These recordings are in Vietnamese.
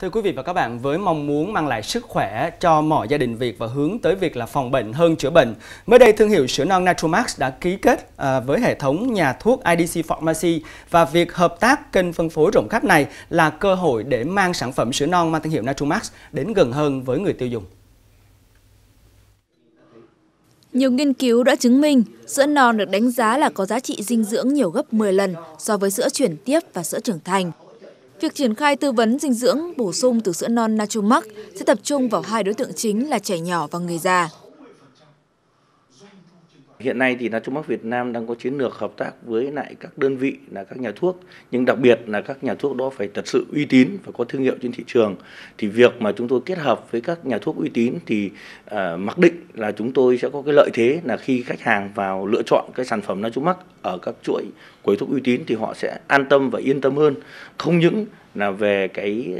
Thưa quý vị và các bạn, với mong muốn mang lại sức khỏe cho mọi gia đình Việt và hướng tới việc là phòng bệnh hơn chữa bệnh, mới đây thương hiệu sữa non Natumax đã ký kết à, với hệ thống nhà thuốc IDC Pharmacy và việc hợp tác kênh phân phối rộng khắp này là cơ hội để mang sản phẩm sữa non mang thương hiệu Natumax đến gần hơn với người tiêu dùng. Nhiều nghiên cứu đã chứng minh sữa non được đánh giá là có giá trị dinh dưỡng nhiều gấp 10 lần so với sữa chuyển tiếp và sữa trưởng thành. Việc triển khai tư vấn dinh dưỡng bổ sung từ sữa non Natromax sẽ tập trung vào hai đối tượng chính là trẻ nhỏ và người già. Hiện nay thì Natromax Việt Nam đang có chiến lược hợp tác với lại các đơn vị là các nhà thuốc, nhưng đặc biệt là các nhà thuốc đó phải thật sự uy tín và có thương hiệu trên thị trường. Thì việc mà chúng tôi kết hợp với các nhà thuốc uy tín thì uh, mặc định là chúng tôi sẽ có cái lợi thế là khi khách hàng vào lựa chọn cái sản phẩm Natromax ở các chuỗi quầy thuốc uy tín thì họ sẽ an tâm và yên tâm hơn, không những là về cái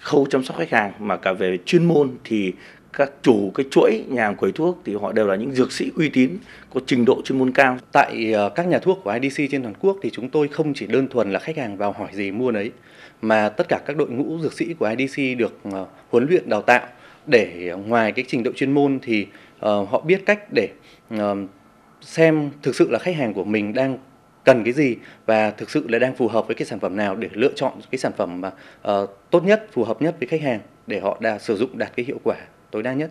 khâu chăm sóc khách hàng mà cả về chuyên môn thì các chủ cái chuỗi nhà hàng quầy thuốc thì họ đều là những dược sĩ uy tín có trình độ chuyên môn cao. Tại ờ, các nhà thuốc của IDC trên toàn quốc thì chúng tôi không chỉ đơn thuần là khách hàng vào hỏi gì mua đấy mà tất cả các đội ngũ dược sĩ của IDC được ờ, huấn luyện đào tạo để ngoài cái trình độ chuyên môn thì ờ, họ biết cách để xem thực sự là khách hàng của mình đang cần cái gì và thực sự là đang phù hợp với cái sản phẩm nào để lựa chọn cái sản phẩm mà tốt nhất, phù hợp nhất với khách hàng để họ đã sử dụng đạt cái hiệu quả tối đa nhất.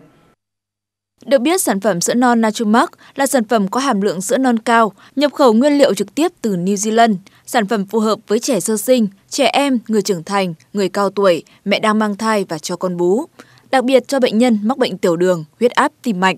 Được biết, sản phẩm sữa non Natumark là sản phẩm có hàm lượng sữa non cao, nhập khẩu nguyên liệu trực tiếp từ New Zealand. Sản phẩm phù hợp với trẻ sơ sinh, trẻ em, người trưởng thành, người cao tuổi, mẹ đang mang thai và cho con bú. Đặc biệt cho bệnh nhân mắc bệnh tiểu đường, huyết áp, tim mạch.